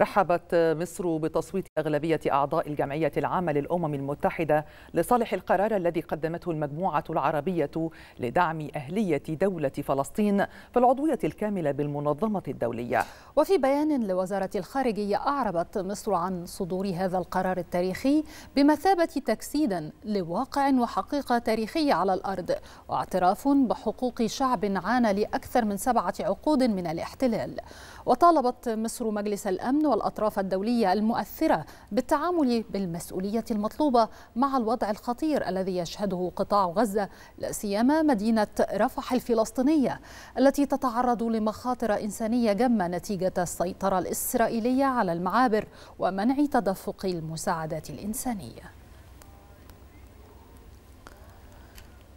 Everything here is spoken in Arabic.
رحبت مصر بتصويت أغلبية أعضاء الجمعية العامة للأمم المتحدة لصالح القرار الذي قدمته المجموعة العربية لدعم أهلية دولة فلسطين في العضوية الكاملة بالمنظمة الدولية وفي بيان لوزارة الخارجية أعربت مصر عن صدور هذا القرار التاريخي بمثابة تجسيدا لواقع وحقيقة تاريخية على الأرض واعتراف بحقوق شعب عانى لأكثر من سبعة عقود من الاحتلال وطالبت مصر مجلس الأمن والأطراف الدولية المؤثرة بالتعامل بالمسؤولية المطلوبة مع الوضع الخطير الذي يشهده قطاع غزة لا سيما مدينة رفح الفلسطينية التي تتعرض لمخاطر إنسانية جمة نتيجة السيطرة الإسرائيلية على المعابر ومنع تدفق المساعدات الإنسانية